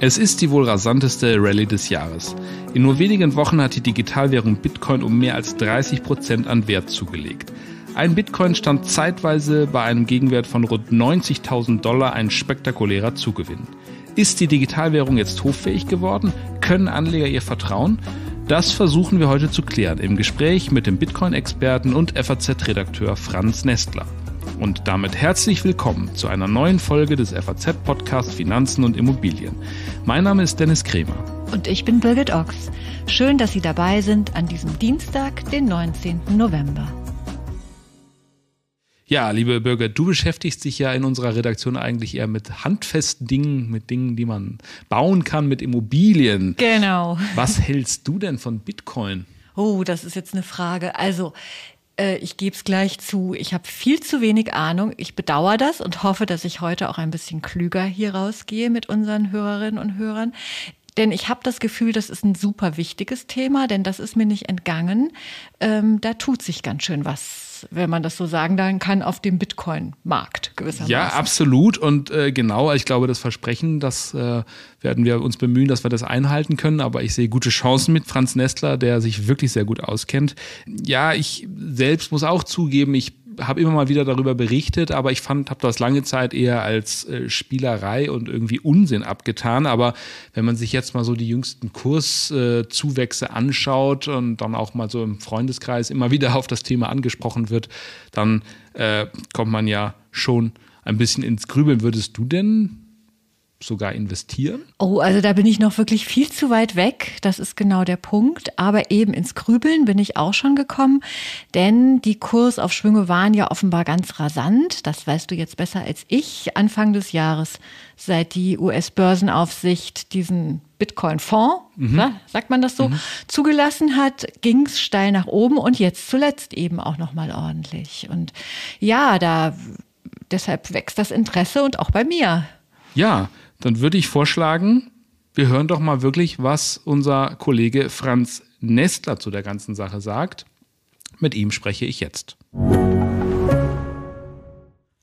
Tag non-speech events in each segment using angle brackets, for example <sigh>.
Es ist die wohl rasanteste Rallye des Jahres. In nur wenigen Wochen hat die Digitalwährung Bitcoin um mehr als 30 an Wert zugelegt. Ein Bitcoin stand zeitweise bei einem Gegenwert von rund 90.000 Dollar ein spektakulärer Zugewinn. Ist die Digitalwährung jetzt hoffähig geworden? Können Anleger ihr vertrauen? Das versuchen wir heute zu klären im Gespräch mit dem Bitcoin-Experten und FAZ-Redakteur Franz Nestler. Und damit herzlich willkommen zu einer neuen Folge des FAZ-Podcasts Finanzen und Immobilien. Mein Name ist Dennis Kremer. Und ich bin Birgit Ochs. Schön, dass Sie dabei sind an diesem Dienstag, den 19. November. Ja, liebe Bürger, du beschäftigst dich ja in unserer Redaktion eigentlich eher mit handfesten Dingen, mit Dingen, die man bauen kann, mit Immobilien. Genau. Was hältst du denn von Bitcoin? Oh, das ist jetzt eine Frage. Also, äh, ich gebe es gleich zu, ich habe viel zu wenig Ahnung. Ich bedauere das und hoffe, dass ich heute auch ein bisschen klüger hier rausgehe mit unseren Hörerinnen und Hörern. Denn ich habe das Gefühl, das ist ein super wichtiges Thema, denn das ist mir nicht entgangen. Ähm, da tut sich ganz schön was wenn man das so sagen kann, auf dem Bitcoin-Markt gewissermaßen. Ja, absolut. Und äh, genau, ich glaube, das Versprechen, das äh, werden wir uns bemühen, dass wir das einhalten können. Aber ich sehe gute Chancen mit Franz Nestler, der sich wirklich sehr gut auskennt. Ja, ich selbst muss auch zugeben, ich habe immer mal wieder darüber berichtet, aber ich fand, habe das lange Zeit eher als äh, Spielerei und irgendwie Unsinn abgetan. Aber wenn man sich jetzt mal so die jüngsten Kurszuwächse äh, anschaut und dann auch mal so im Freundeskreis immer wieder auf das Thema angesprochen wird, dann äh, kommt man ja schon ein bisschen ins Grübeln. Würdest du denn sogar investieren. Oh, also da bin ich noch wirklich viel zu weit weg. Das ist genau der Punkt. Aber eben ins Krübeln bin ich auch schon gekommen, denn die Kursaufschwünge waren ja offenbar ganz rasant. Das weißt du jetzt besser als ich. Anfang des Jahres, seit die US-Börsenaufsicht diesen Bitcoin-Fonds, mhm. ne, sagt man das so, mhm. zugelassen hat, ging es steil nach oben und jetzt zuletzt eben auch nochmal ordentlich. Und ja, da deshalb wächst das Interesse und auch bei mir. Ja, dann würde ich vorschlagen, wir hören doch mal wirklich, was unser Kollege Franz Nestler zu der ganzen Sache sagt. Mit ihm spreche ich jetzt.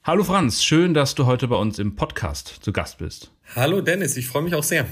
Hallo Franz, schön, dass du heute bei uns im Podcast zu Gast bist. Hallo Dennis, ich freue mich auch sehr.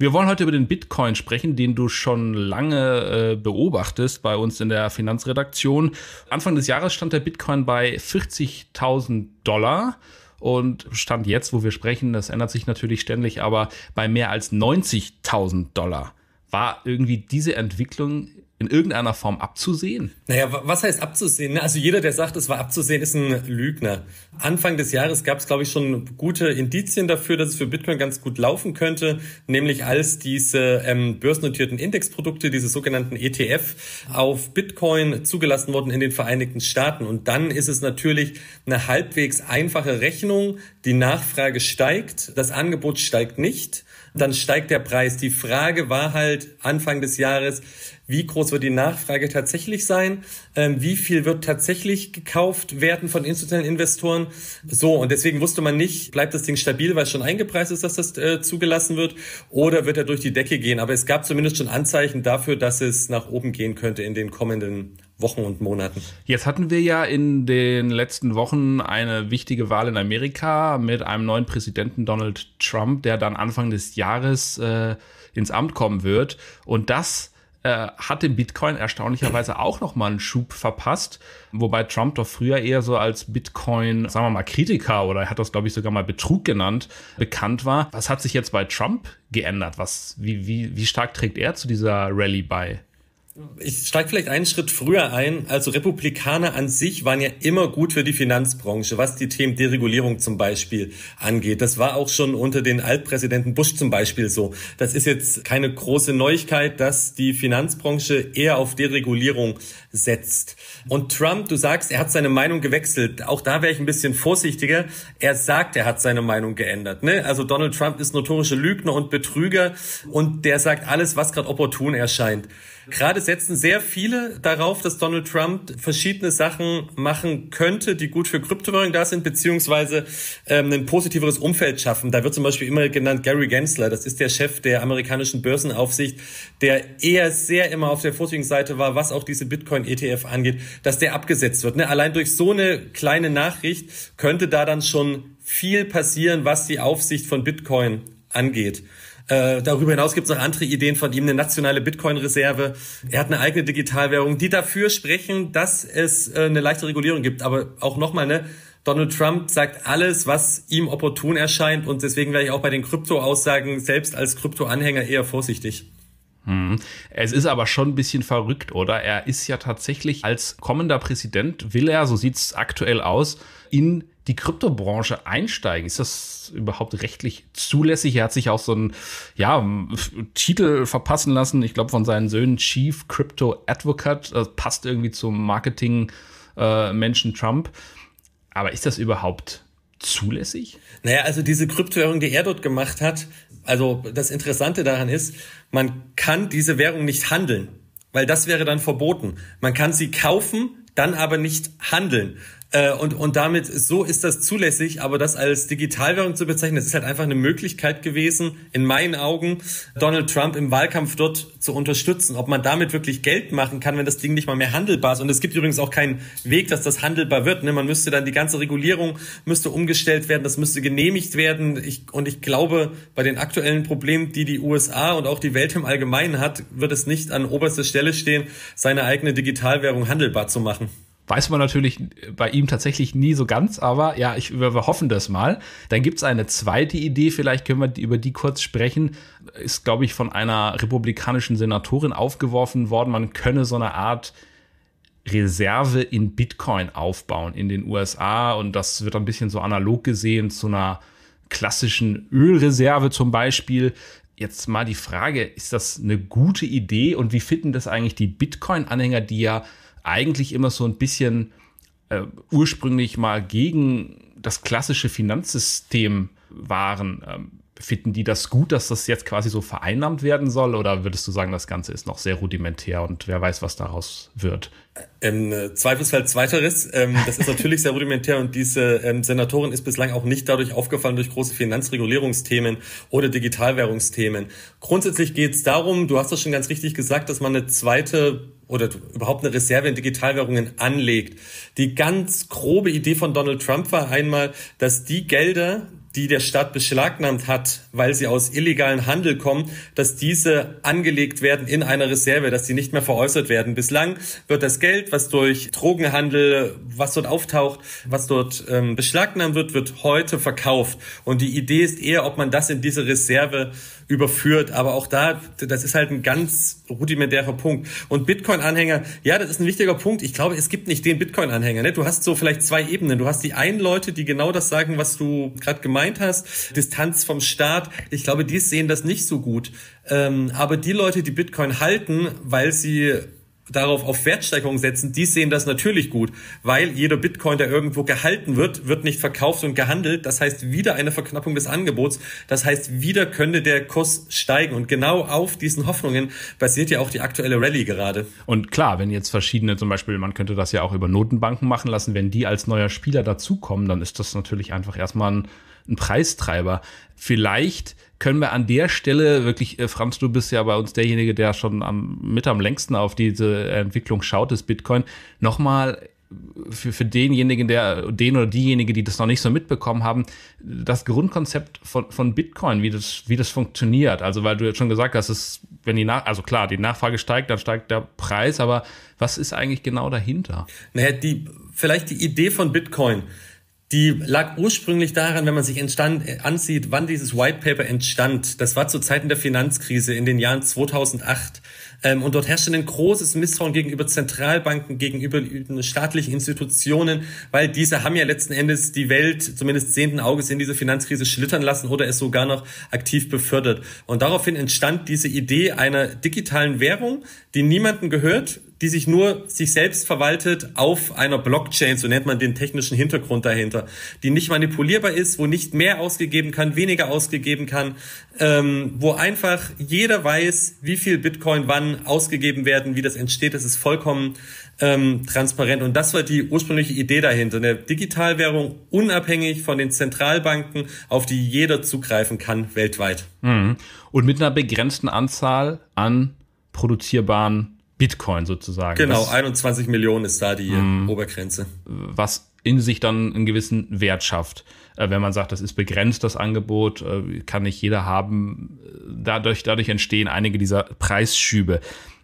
Wir wollen heute über den Bitcoin sprechen, den du schon lange äh, beobachtest bei uns in der Finanzredaktion. Anfang des Jahres stand der Bitcoin bei 40.000 Dollar. Und Stand jetzt, wo wir sprechen, das ändert sich natürlich ständig, aber bei mehr als 90.000 Dollar war irgendwie diese Entwicklung in irgendeiner Form abzusehen? Naja, was heißt abzusehen? Ne, also jeder, der sagt, es war abzusehen, ist ein Lügner. Anfang des Jahres gab es, glaube ich, schon gute Indizien dafür, dass es für Bitcoin ganz gut laufen könnte, nämlich als diese ähm, börsennotierten Indexprodukte, diese sogenannten ETF, auf Bitcoin zugelassen wurden in den Vereinigten Staaten. Und dann ist es natürlich eine halbwegs einfache Rechnung. Die Nachfrage steigt, das Angebot steigt nicht dann steigt der Preis. Die Frage war halt Anfang des Jahres, wie groß wird die Nachfrage tatsächlich sein, ähm, wie viel wird tatsächlich gekauft werden von institutionellen Investoren. So, und deswegen wusste man nicht, bleibt das Ding stabil, weil es schon eingepreist ist, dass das äh, zugelassen wird, oder wird er durch die Decke gehen. Aber es gab zumindest schon Anzeichen dafür, dass es nach oben gehen könnte in den kommenden Wochen und Monaten. Jetzt hatten wir ja in den letzten Wochen eine wichtige Wahl in Amerika mit einem neuen Präsidenten Donald Trump, der dann Anfang des Jahres äh, ins Amt kommen wird. Und das äh, hat dem Bitcoin erstaunlicherweise auch nochmal einen Schub verpasst, wobei Trump doch früher eher so als Bitcoin, sagen wir mal, Kritiker oder er hat das, glaube ich, sogar mal Betrug genannt, bekannt war. Was hat sich jetzt bei Trump geändert? Was, wie, wie, wie stark trägt er zu dieser Rallye bei? ich steige vielleicht einen Schritt früher ein. Also Republikaner an sich waren ja immer gut für die Finanzbranche, was die Themen Deregulierung zum Beispiel angeht. Das war auch schon unter den Altpräsidenten Bush zum Beispiel so. Das ist jetzt keine große Neuigkeit, dass die Finanzbranche eher auf Deregulierung setzt. Und Trump, du sagst, er hat seine Meinung gewechselt. Auch da wäre ich ein bisschen vorsichtiger. Er sagt, er hat seine Meinung geändert. Ne? Also Donald Trump ist notorische Lügner und Betrüger und der sagt alles, was gerade opportun erscheint. Gerade setzen sehr viele darauf, dass Donald Trump verschiedene Sachen machen könnte, die gut für Kryptowährungen da sind, beziehungsweise ähm, ein positiveres Umfeld schaffen. Da wird zum Beispiel immer genannt Gary Gensler, das ist der Chef der amerikanischen Börsenaufsicht, der eher sehr immer auf der vorsichtigen Seite war, was auch diese Bitcoin-ETF angeht, dass der abgesetzt wird. Ne? Allein durch so eine kleine Nachricht könnte da dann schon viel passieren, was die Aufsicht von Bitcoin angeht. Äh, darüber hinaus gibt es noch andere Ideen von ihm, eine nationale Bitcoin-Reserve. Er hat eine eigene Digitalwährung, die dafür sprechen, dass es äh, eine leichte Regulierung gibt. Aber auch nochmal, ne? Donald Trump sagt alles, was ihm opportun erscheint und deswegen wäre ich auch bei den Krypto-Aussagen selbst als Krypto-Anhänger eher vorsichtig. Hm. Es ist aber schon ein bisschen verrückt, oder? Er ist ja tatsächlich als kommender Präsident, will er, so sieht's aktuell aus, in die Kryptobranche einsteigen? Ist das überhaupt rechtlich zulässig? Er hat sich auch so einen ja, Titel verpassen lassen, ich glaube von seinen Söhnen Chief Crypto Advocate, das passt irgendwie zum Marketing äh, Menschen Trump. Aber ist das überhaupt zulässig? Naja, also diese Kryptowährung, die er dort gemacht hat, also das Interessante daran ist, man kann diese Währung nicht handeln, weil das wäre dann verboten. Man kann sie kaufen, dann aber nicht handeln. Äh, und, und damit, so ist das zulässig, aber das als Digitalwährung zu bezeichnen, das ist halt einfach eine Möglichkeit gewesen, in meinen Augen, Donald Trump im Wahlkampf dort zu unterstützen. Ob man damit wirklich Geld machen kann, wenn das Ding nicht mal mehr handelbar ist. Und es gibt übrigens auch keinen Weg, dass das handelbar wird. Ne? Man müsste dann die ganze Regulierung müsste umgestellt werden, das müsste genehmigt werden. Ich, und ich glaube, bei den aktuellen Problemen, die die USA und auch die Welt im Allgemeinen hat, wird es nicht an oberster Stelle stehen, seine eigene Digitalwährung handelbar zu machen. Weiß man natürlich bei ihm tatsächlich nie so ganz, aber ja, ich, wir, wir hoffen das mal. Dann gibt es eine zweite Idee, vielleicht können wir über die kurz sprechen. Ist, glaube ich, von einer republikanischen Senatorin aufgeworfen worden, man könne so eine Art Reserve in Bitcoin aufbauen in den USA und das wird ein bisschen so analog gesehen zu einer klassischen Ölreserve zum Beispiel. Jetzt mal die Frage, ist das eine gute Idee und wie finden das eigentlich die Bitcoin-Anhänger, die ja eigentlich immer so ein bisschen äh, ursprünglich mal gegen das klassische Finanzsystem waren. Ähm, finden die das gut, dass das jetzt quasi so vereinnahmt werden soll? Oder würdest du sagen, das Ganze ist noch sehr rudimentär und wer weiß, was daraus wird? Im ähm, äh, Zweifelsfall zweiteres. Ähm, das ist natürlich sehr rudimentär und diese ähm, Senatorin ist bislang auch nicht dadurch aufgefallen durch große Finanzregulierungsthemen oder Digitalwährungsthemen. Grundsätzlich geht es darum, du hast das schon ganz richtig gesagt, dass man eine zweite oder überhaupt eine Reserve in Digitalwährungen anlegt. Die ganz grobe Idee von Donald Trump war einmal, dass die Gelder, die der Staat beschlagnahmt hat weil sie aus illegalen Handel kommen, dass diese angelegt werden in einer Reserve, dass sie nicht mehr veräußert werden. Bislang wird das Geld, was durch Drogenhandel, was dort auftaucht, was dort ähm, beschlagnahmt wird, wird heute verkauft. Und die Idee ist eher, ob man das in diese Reserve überführt. Aber auch da, das ist halt ein ganz rudimentärer Punkt. Und Bitcoin-Anhänger, ja, das ist ein wichtiger Punkt. Ich glaube, es gibt nicht den Bitcoin-Anhänger. Ne? Du hast so vielleicht zwei Ebenen. Du hast die einen Leute, die genau das sagen, was du gerade gemeint hast. Distanz vom Staat Chart. Ich glaube, die sehen das nicht so gut. Ähm, aber die Leute, die Bitcoin halten, weil sie darauf auf Wertsteigerung setzen, die sehen das natürlich gut, weil jeder Bitcoin, der irgendwo gehalten wird, wird nicht verkauft und gehandelt. Das heißt wieder eine Verknappung des Angebots. Das heißt wieder könnte der Kurs steigen. Und genau auf diesen Hoffnungen basiert ja auch die aktuelle Rallye gerade. Und klar, wenn jetzt verschiedene, zum Beispiel, man könnte das ja auch über Notenbanken machen lassen, wenn die als neuer Spieler dazukommen, dann ist das natürlich einfach erstmal ein ein Preistreiber. Vielleicht können wir an der Stelle wirklich, äh, Franz, du bist ja bei uns derjenige, der schon am, mit am längsten auf diese Entwicklung schaut, des Bitcoin, nochmal für, für denjenigen, der, den oder diejenige, die das noch nicht so mitbekommen haben, das Grundkonzept von, von Bitcoin, wie das, wie das funktioniert. Also, weil du jetzt schon gesagt hast, es, wenn die Nach also klar, die Nachfrage steigt, dann steigt der Preis, aber was ist eigentlich genau dahinter? Naja, die, vielleicht die Idee von Bitcoin die lag ursprünglich daran, wenn man sich entstand, äh, ansieht, wann dieses White Paper entstand. Das war zu Zeiten der Finanzkrise in den Jahren 2008. Ähm, und dort herrschte ein großes Misstrauen gegenüber Zentralbanken, gegenüber staatlichen Institutionen, weil diese haben ja letzten Endes die Welt zumindest sehenden Auges in diese Finanzkrise schlittern lassen oder es sogar noch aktiv befördert. Und daraufhin entstand diese Idee einer digitalen Währung, die niemanden gehört, die sich nur sich selbst verwaltet auf einer Blockchain, so nennt man den technischen Hintergrund dahinter, die nicht manipulierbar ist, wo nicht mehr ausgegeben kann, weniger ausgegeben kann, ähm, wo einfach jeder weiß, wie viel Bitcoin wann ausgegeben werden, wie das entsteht, das ist vollkommen ähm, transparent. Und das war die ursprüngliche Idee dahinter, eine Digitalwährung unabhängig von den Zentralbanken, auf die jeder zugreifen kann weltweit. Mhm. Und mit einer begrenzten Anzahl an produzierbaren Bitcoin sozusagen. Genau, das, 21 Millionen ist da die mh, Obergrenze. Was in sich dann einen gewissen Wert schafft. Äh, wenn man sagt, das ist begrenzt, das Angebot, äh, kann nicht jeder haben. Äh, dadurch, dadurch entstehen einige dieser Preisschübe.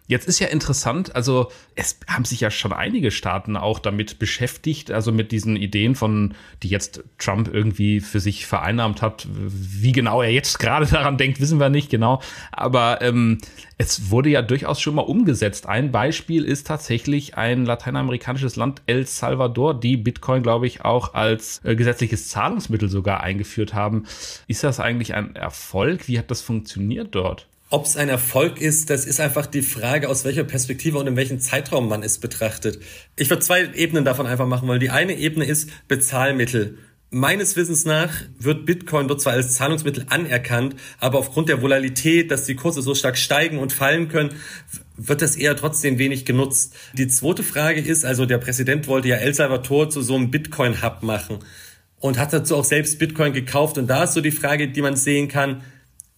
Jetzt ist ja interessant, also es haben sich ja schon einige Staaten auch damit beschäftigt, also mit diesen Ideen von, die jetzt Trump irgendwie für sich vereinnahmt hat. Wie genau er jetzt <laughs> gerade daran denkt, wissen wir nicht genau. Aber ähm, es wurde ja durchaus schon mal umgesetzt. Ein Beispiel ist tatsächlich ein lateinamerikanisches Land El Salvador, die Bitcoin, glaube ich, auch als äh, gesetzliches Zahlungsmittel sogar eingeführt haben. Ist das eigentlich ein Erfolg? Wie hat das funktioniert dort? Ob es ein Erfolg ist, das ist einfach die Frage, aus welcher Perspektive und in welchem Zeitraum man es betrachtet. Ich würde zwei Ebenen davon einfach machen wollen. Die eine Ebene ist Bezahlmittel. Meines Wissens nach wird Bitcoin dort zwar als Zahlungsmittel anerkannt, aber aufgrund der Volatilität, dass die Kurse so stark steigen und fallen können, wird das eher trotzdem wenig genutzt. Die zweite Frage ist, also der Präsident wollte ja El Salvador zu so einem Bitcoin-Hub machen und hat dazu auch selbst Bitcoin gekauft. Und da ist so die Frage, die man sehen kann,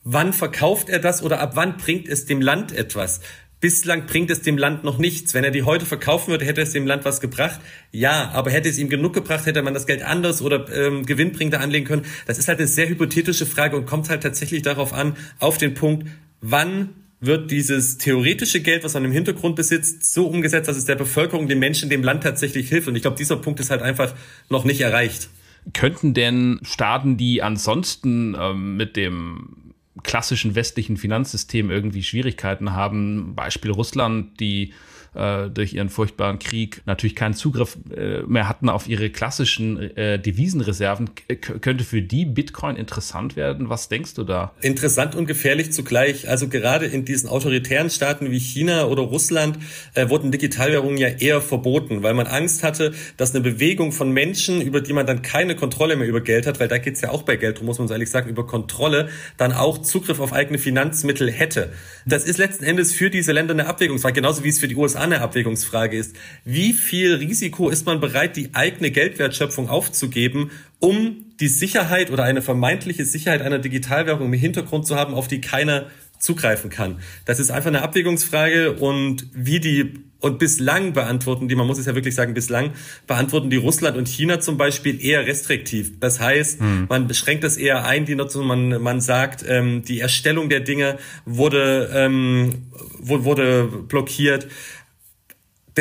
wann verkauft er das oder ab wann bringt es dem Land etwas? Bislang bringt es dem Land noch nichts. Wenn er die heute verkaufen würde, hätte es dem Land was gebracht. Ja, aber hätte es ihm genug gebracht, hätte man das Geld anders oder ähm, gewinnbringender anlegen können. Das ist halt eine sehr hypothetische Frage und kommt halt tatsächlich darauf an, auf den Punkt, wann wird dieses theoretische Geld, was man im Hintergrund besitzt, so umgesetzt, dass es der Bevölkerung, den Menschen, dem Land tatsächlich hilft. Und ich glaube, dieser Punkt ist halt einfach noch nicht erreicht. Könnten denn Staaten, die ansonsten ähm, mit dem klassischen westlichen Finanzsystem irgendwie Schwierigkeiten haben. Beispiel Russland, die äh, durch ihren furchtbaren Krieg natürlich keinen Zugriff äh, mehr hatten auf ihre klassischen äh, Devisenreserven. K könnte für die Bitcoin interessant werden? Was denkst du da? Interessant und gefährlich zugleich. Also gerade in diesen autoritären Staaten wie China oder Russland äh, wurden Digitalwährungen ja eher verboten, weil man Angst hatte, dass eine Bewegung von Menschen, über die man dann keine Kontrolle mehr über Geld hat, weil da geht es ja auch bei Geld drum, muss man so ehrlich sagen, über Kontrolle, dann auch Zugriff auf eigene Finanzmittel hätte. Das ist letzten Endes für diese Länder eine Abwägungsfrage, genauso wie es für die USA eine Abwägungsfrage ist, wie viel Risiko ist man bereit, die eigene Geldwertschöpfung aufzugeben, um die Sicherheit oder eine vermeintliche Sicherheit einer Digitalwährung im Hintergrund zu haben, auf die keiner zugreifen kann. Das ist einfach eine Abwägungsfrage und wie die und bislang beantworten die, man muss es ja wirklich sagen, bislang beantworten die Russland und China zum Beispiel eher restriktiv. Das heißt, mhm. man beschränkt das eher ein, die Nutzung, man, man sagt, ähm, die Erstellung der Dinge wurde, ähm, wurde blockiert.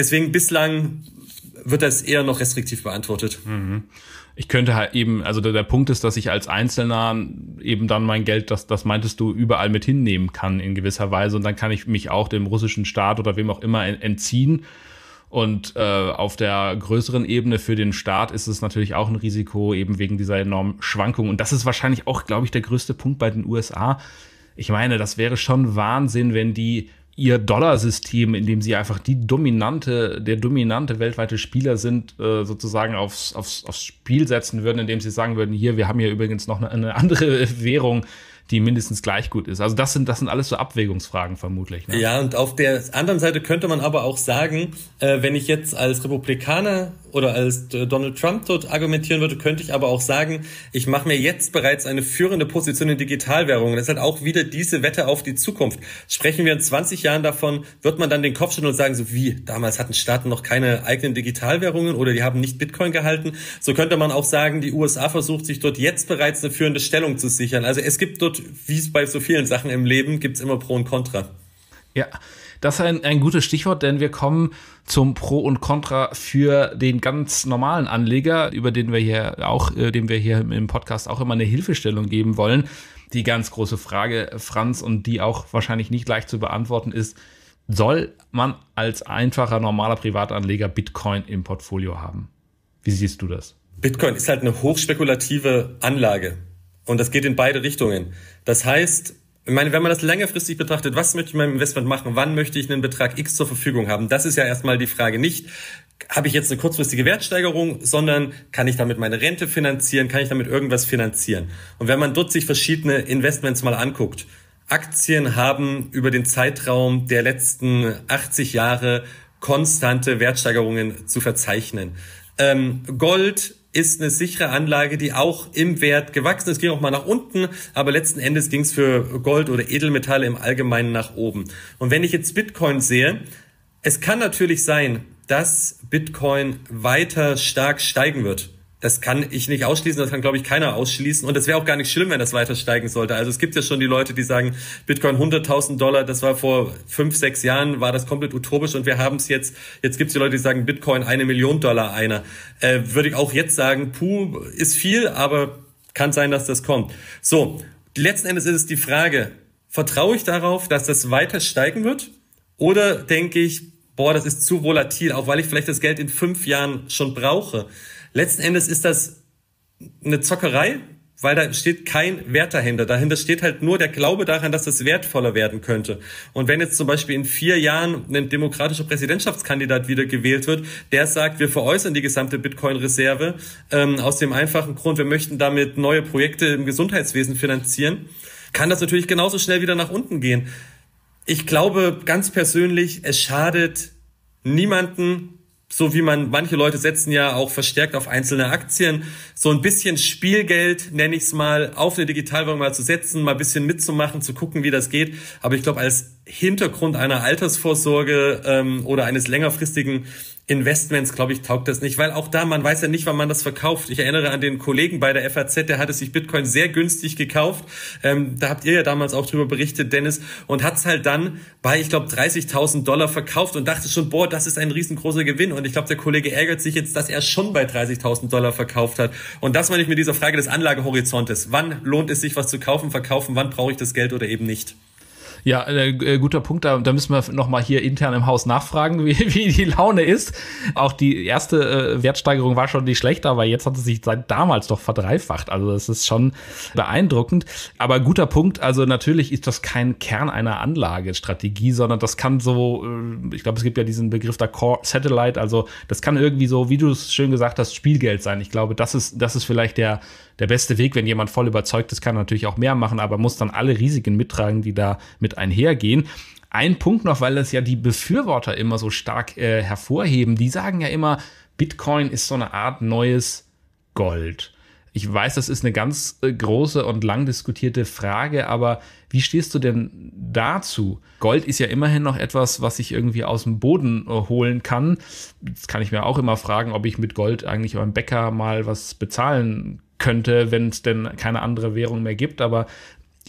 Deswegen bislang wird das eher noch restriktiv beantwortet. Mhm. Ich könnte halt eben, also der, der, Punkt ist, dass ich als Einzelner eben dann mein Geld, das, das meintest du, überall mit hinnehmen kann in gewisser Weise. Und dann kann ich mich auch dem russischen Staat oder wem auch immer entziehen. Und äh, auf der größeren Ebene für den Staat ist es natürlich auch ein Risiko, eben wegen dieser enormen Schwankung. Und das ist wahrscheinlich auch, glaube ich, der größte Punkt bei den USA. Ich meine, das wäre schon Wahnsinn, wenn die ihr Dollarsystem, in dem sie einfach die dominante, der dominante weltweite Spieler sind, äh, sozusagen aufs, aufs, aufs Spiel setzen würden, indem sie sagen würden, hier, wir haben hier übrigens noch eine, eine andere <laughs> Währung, die mindestens gleich gut ist. Also das sind, das sind alles so Abwägungsfragen vermutlich. Ne? Ja, und auf der anderen Seite könnte man aber auch sagen, äh, wenn ich jetzt als Republikaner oder als äh, Donald Trump dort argumentieren würde, könnte ich aber auch sagen, ich mache mir jetzt bereits eine führende Position in Digitalwährungen. Das ist halt auch wieder diese Wette auf die Zukunft. Sprechen wir in 20 Jahren davon, wird man dann den Kopf schütteln und sagen, so wie, damals hatten Staaten noch keine eigenen Digitalwährungen oder die haben nicht Bitcoin gehalten. So könnte man auch sagen, die USA versucht sich dort jetzt bereits eine führende Stellung zu sichern. Also es gibt dort, wie es bei so vielen Sachen im Leben, gibt es immer Pro und Contra. Ja, das ist ein, ein gutes Stichwort, denn wir kommen zum Pro und Contra für den ganz normalen Anleger, über den wir hier auch, äh, dem wir hier im Podcast auch immer eine Hilfestellung geben wollen. Die ganz große Frage, Franz, und die auch wahrscheinlich nicht leicht zu beantworten ist, soll man als einfacher, normaler Privatanleger Bitcoin im Portfolio haben? Wie siehst du das? Bitcoin ist halt eine hochspekulative Anlage. Und das geht in beide Richtungen. Das heißt, ich meine, wenn man das längerfristig betrachtet, was möchte ich mit meinem Investment machen? Wann möchte ich einen Betrag X zur Verfügung haben? Das ist ja erstmal die Frage. Nicht, habe ich jetzt eine kurzfristige Wertsteigerung, sondern kann ich damit meine Rente finanzieren? Kann ich damit irgendwas finanzieren? Und wenn man dort sich verschiedene Investments mal anguckt, Aktien haben über den Zeitraum der letzten 80 Jahre konstante Wertsteigerungen zu verzeichnen. Ähm, Gold ist eine sichere Anlage, die auch im Wert gewachsen ist. Ging auch mal nach unten, aber letzten Endes ging es für Gold oder Edelmetalle im Allgemeinen nach oben. Und wenn ich jetzt Bitcoin sehe, es kann natürlich sein, dass Bitcoin weiter stark steigen wird das kann ich nicht ausschließen, das kann, glaube ich, keiner ausschließen. Und das wäre auch gar nicht schlimm, wenn das weiter steigen sollte. Also es gibt ja schon die Leute, die sagen, Bitcoin 100.000 Dollar, das war vor fünf, sechs Jahren, war das komplett utopisch und wir haben es jetzt. Jetzt gibt es die Leute, die sagen, Bitcoin eine Million Dollar einer. Äh, Würde ich auch jetzt sagen, puh, ist viel, aber kann sein, dass das kommt. So, letzten Endes ist es die Frage, vertraue ich darauf, dass das weiter steigen wird? Oder denke ich, boah, das ist zu volatil, auch weil ich vielleicht das Geld in fünf Jahren schon brauche? Letzten Endes ist das eine Zockerei, weil da steht kein Wert dahinter. Dahinter steht halt nur der Glaube daran, dass es wertvoller werden könnte. Und wenn jetzt zum Beispiel in vier Jahren ein demokratischer Präsidentschaftskandidat wieder gewählt wird, der sagt, wir veräußern die gesamte Bitcoin-Reserve ähm, aus dem einfachen Grund, wir möchten damit neue Projekte im Gesundheitswesen finanzieren, kann das natürlich genauso schnell wieder nach unten gehen. Ich glaube ganz persönlich, es schadet niemanden, so wie man, manche Leute setzen ja auch verstärkt auf einzelne Aktien, so ein bisschen Spielgeld, nenne ich es mal, auf eine Digitalwährung mal zu setzen, mal ein bisschen mitzumachen, zu gucken, wie das geht. Aber ich glaube, als Hintergrund einer Altersvorsorge ähm, oder eines längerfristigen Investments, glaube ich, taugt das nicht, weil auch da, man weiß ja nicht, wann man das verkauft. Ich erinnere an den Kollegen bei der FAZ, der hatte sich Bitcoin sehr günstig gekauft. Ähm, da habt ihr ja damals auch drüber berichtet, Dennis, und hat es halt dann bei, ich glaube, 30.000 Dollar verkauft und dachte schon, boah, das ist ein riesengroßer Gewinn. Und ich glaube, der Kollege ärgert sich jetzt, dass er schon bei 30.000 Dollar verkauft hat. Und das meine ich mit dieser Frage des Anlagehorizontes. Wann lohnt es sich, was zu kaufen, verkaufen, wann brauche ich das Geld oder eben nicht? Ja, äh, äh, guter Punkt. Da, da müssen wir nochmal hier intern im Haus nachfragen, <laughs> wie, wie die Laune ist. Auch die erste äh, Wertsteigerung war schon nicht schlecht, aber jetzt hat sie sich seit damals doch verdreifacht. Also das ist schon beeindruckend. Aber guter Punkt. Also natürlich ist das kein Kern einer Anlagestrategie, sondern das kann so, äh, ich glaube, es gibt ja diesen Begriff der Core Satellite. Also das kann irgendwie so, wie du es schön gesagt hast, Spielgeld sein. Ich glaube, das ist, das ist vielleicht der der beste Weg, wenn jemand voll überzeugt ist, kann er natürlich auch mehr machen, aber muss dann alle Risiken mittragen, die da mit einhergehen. Ein Punkt noch, weil das ja die Befürworter immer so stark äh, hervorheben. Die sagen ja immer, Bitcoin ist so eine Art neues Gold. Ich weiß, das ist eine ganz äh, große und lang diskutierte Frage, aber wie stehst du denn dazu? Gold ist ja immerhin noch etwas, was ich irgendwie aus dem Boden äh, holen kann. Jetzt kann ich mir auch immer fragen, ob ich mit Gold eigentlich beim Bäcker mal was bezahlen könnte, wenn es denn keine andere Währung mehr gibt. Aber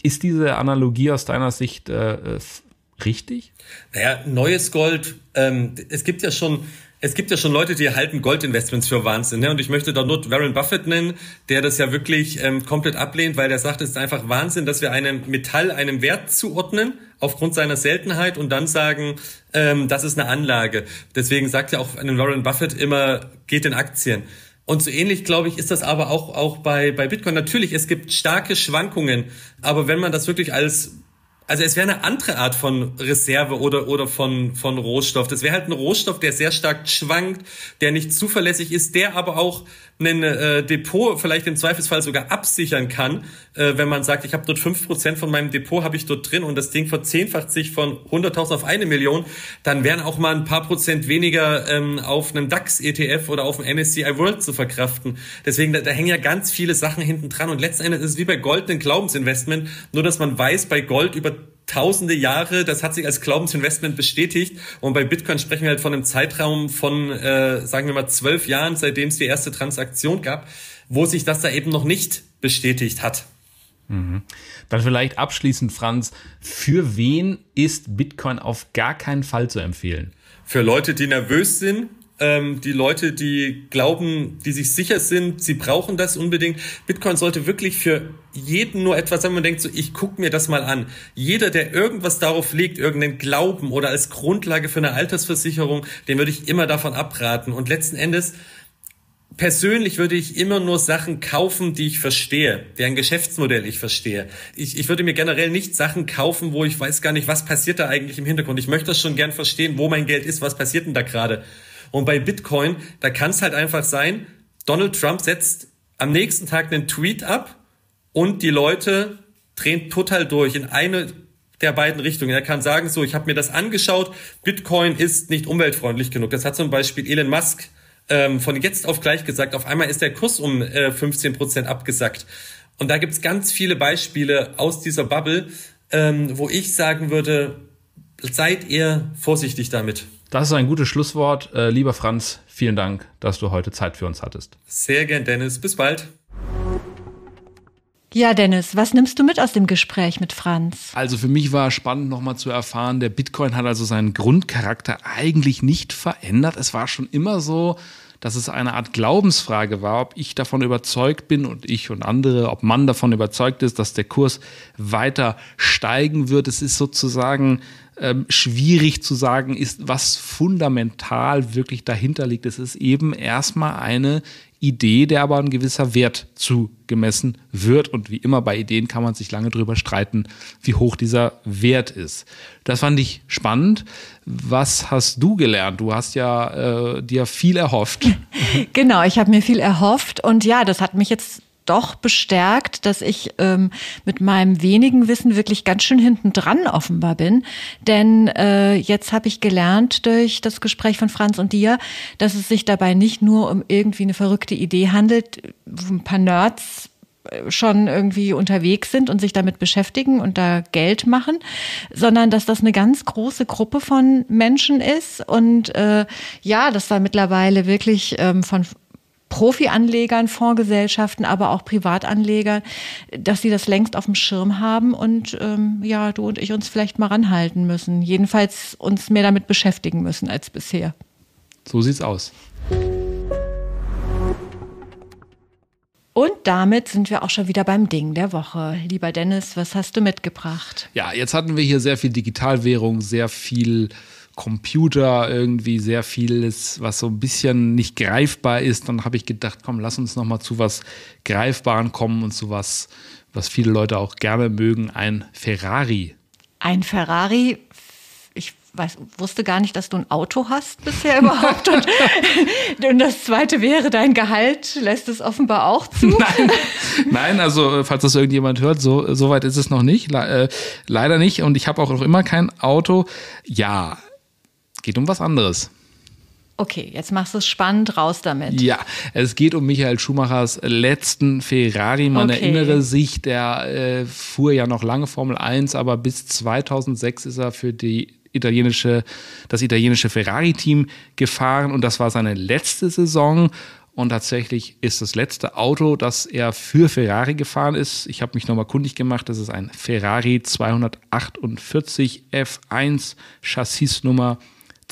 ist diese Analogie aus deiner Sicht äh, richtig? Naja, neues Gold, ähm, es gibt ja schon es gibt ja schon Leute, die halten Goldinvestments für Wahnsinn. Ne? Und ich möchte da nur Warren Buffett nennen, der das ja wirklich ähm, komplett ablehnt, weil der sagt, es ist einfach Wahnsinn, dass wir einem Metall einem Wert zuordnen aufgrund seiner Seltenheit und dann sagen, ähm, das ist eine Anlage. Deswegen sagt ja auch einen Warren Buffett immer, geht in Aktien. Und so ähnlich, glaube ich, ist das aber auch, auch bei, bei Bitcoin. Natürlich, es gibt starke Schwankungen, aber wenn man das wirklich als also es wäre eine andere Art von Reserve oder, oder von, von Rohstoff. Das wäre halt ein Rohstoff, der sehr stark schwankt, der nicht zuverlässig ist, der aber auch ein äh, Depot vielleicht im Zweifelsfall sogar absichern kann, äh, wenn man sagt, ich habe dort fünf Prozent von meinem Depot habe ich dort drin und das Ding verzehnfacht sich von 100.000 auf eine Million, dann wären auch mal ein paar Prozent weniger ähm, auf einem DAX-ETF oder auf einem MSCI World zu verkraften. Deswegen, da, da hängen ja ganz viele Sachen hinten dran und letzten Endes ist es wie bei Gold ein Glaubensinvestment, nur dass man weiß, bei Gold über tausende Jahre, das hat sich als Glaubensinvestment bestätigt. Und bei Bitcoin sprechen wir halt von einem Zeitraum von, äh, sagen wir mal, zwölf Jahren, seitdem es die erste Transaktion gab, wo sich das da eben noch nicht bestätigt hat. Mhm. Dann vielleicht abschließend, Franz, für wen ist Bitcoin auf gar keinen Fall zu empfehlen? Für Leute, die nervös sind, ähm, die Leute, die glauben, die sich sicher sind, sie brauchen das unbedingt. Bitcoin sollte wirklich für jeden nur etwas sein, man denkt so, ich gucke mir das mal an. Jeder, der irgendwas darauf legt, irgendeinen Glauben oder als Grundlage für eine Altersversicherung, den würde ich immer davon abraten. Und letzten Endes, persönlich würde ich immer nur Sachen kaufen, die ich verstehe, deren Geschäftsmodell ich verstehe. Ich, ich würde mir generell nicht Sachen kaufen, wo ich weiß gar nicht, was passiert da eigentlich im Hintergrund. Ich möchte das schon gern verstehen, wo mein Geld ist, was passiert denn da gerade. Und bei Bitcoin, da kann es halt einfach sein, Donald Trump setzt am nächsten Tag einen Tweet ab und die Leute drehen total durch in eine der beiden Richtungen. Er kann sagen, so, ich habe mir das angeschaut, Bitcoin ist nicht umweltfreundlich genug. Das hat zum Beispiel Elon Musk ähm, von jetzt auf gleich gesagt. Auf einmal ist der Kurs um äh, 15 Prozent abgesackt. Und da gibt's ganz viele Beispiele aus dieser Bubble, ähm, wo ich sagen würde, seid ihr vorsichtig damit. Das ist ein gutes Schlusswort. Äh, lieber Franz, vielen Dank, dass du heute Zeit für uns hattest. Sehr gern, Dennis. Bis bald. Ja, Dennis, was nimmst du mit aus dem Gespräch mit Franz? Also für mich war spannend nochmal zu erfahren, der Bitcoin hat also seinen Grundcharakter eigentlich nicht verändert. Es war schon immer so, dass es eine Art Glaubensfrage war, ob ich davon überzeugt bin und ich und andere, ob man davon überzeugt ist, dass der Kurs weiter steigen wird. Es ist sozusagen ähm, schwierig zu sagen ist, was fundamental wirklich dahinter liegt. Es ist eben erstmal eine Idee, der aber ein gewisser Wert zugemessen wird. Und wie immer bei Ideen kann man sich lange darüber streiten, wie hoch dieser Wert ist. Das fand ich spannend. Was hast du gelernt? Du hast ja äh, dir viel erhofft. <laughs> genau, ich habe mir viel erhofft. Und ja, das hat mich jetzt doch bestärkt, dass ich ähm, mit meinem wenigen Wissen wirklich ganz schön hinten dran offenbar bin. Denn äh, jetzt habe ich gelernt durch das Gespräch von Franz und dir, dass es sich dabei nicht nur um irgendwie eine verrückte Idee handelt, wo ein paar Nerds äh, schon irgendwie unterwegs sind und sich damit beschäftigen und da Geld machen, sondern dass das eine ganz große Gruppe von Menschen ist und äh, ja, dass da mittlerweile wirklich ähm, von Profi-Anlegern, Fondsgesellschaften, aber auch Privatanlegern, dass sie das längst auf dem Schirm haben und ähm, ja, du und ich uns vielleicht mal ranhalten müssen. Jedenfalls uns mehr damit beschäftigen müssen als bisher. So sieht's aus. Und damit sind wir auch schon wieder beim Ding der Woche. Lieber Dennis, was hast du mitgebracht? Ja, jetzt hatten wir hier sehr viel Digitalwährung, sehr viel Computer irgendwie sehr vieles, was so ein bisschen nicht greifbar ist. Dann habe ich gedacht, komm, lass uns noch mal zu was Greifbaren kommen und zu was, was viele Leute auch gerne mögen, ein Ferrari. Ein Ferrari, ich weiß, wusste gar nicht, dass du ein Auto hast bisher <laughs> überhaupt. und, und, das zweite wäre, dein Gehalt lässt es offenbar auch zu. <laughs> Nein, Nein also falls das irgendjemand hört, so, so weit ist es noch nicht. Le äh, leider nicht. Und ich habe auch noch immer kein Auto. Ja, es geht um was anderes. Okay, jetzt machst du es spannend, raus damit. Ja, es geht um Michael Schumachers letzten Ferrari. Man okay. erinnere sich, der äh, fuhr ja noch lange Formel 1, aber bis 2006 ist er für die italienische, das italienische Ferrari-Team gefahren und das war seine letzte Saison. Und tatsächlich ist das letzte Auto, das er für Ferrari gefahren ist, ich habe mich nochmal kundig gemacht, das ist ein Ferrari 248 F1 Chassisnummer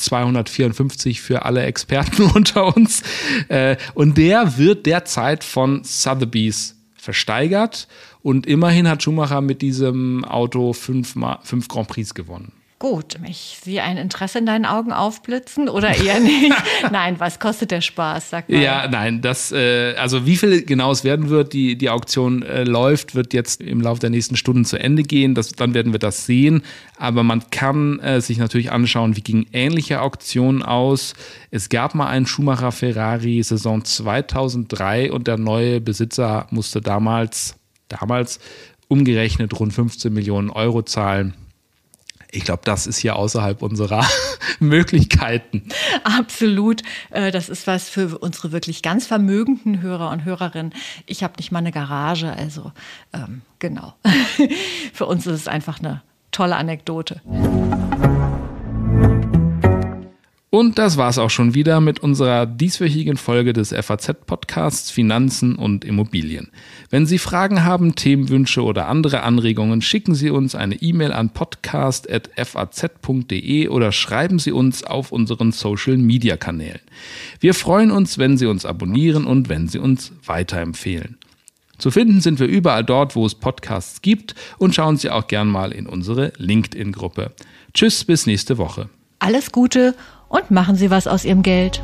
254 für alle Experten <laughs> unter uns. Äh, und der wird derzeit von Sotheby's versteigert. Und immerhin hat Schumacher mit diesem Auto fünf, fünf Grand Prix gewonnen gut, ich sehe ein Interesse in deinen Augen aufblitzen oder eher nicht? <laughs> nein, was kostet der Spaß? Sag mal. Ja, nein, das, äh, also wie viel genau es werden wird, die, die Auktion äh, läuft, wird jetzt im Laufe der nächsten Stunden zu Ende gehen. Das, dann werden wir das sehen. Aber man kann äh, sich natürlich anschauen, wie gingen ähnliche Auktionen aus. Es gab mal einen Schumacher Ferrari Saison 2003 und der neue Besitzer musste damals, damals umgerechnet rund 15 Millionen Euro zahlen ich glaube, das ist hier außerhalb unserer <laughs> Möglichkeiten. Absolut. Äh, das ist was für unsere wirklich ganz vermögenden Hörer und Hörerinnen. Ich habe nicht mal eine Garage, also ähm, genau. <laughs> für uns ist es einfach eine tolle Anekdote. Und das war's auch schon wieder mit unserer dieswöchigen Folge des FAZ-Podcasts Finanzen und Immobilien. Wenn Sie Fragen haben, Themenwünsche oder andere Anregungen, schicken Sie uns eine E-Mail an podcast.faz.de oder schreiben Sie uns auf unseren Social-Media-Kanälen. Wir freuen uns, wenn Sie uns abonnieren und wenn Sie uns weiterempfehlen. Zu finden sind wir überall dort, wo es Podcasts gibt und schauen Sie auch gern mal in unsere LinkedIn-Gruppe. Tschüss, bis nächste Woche. Alles Gute und machen Sie was aus Ihrem Geld.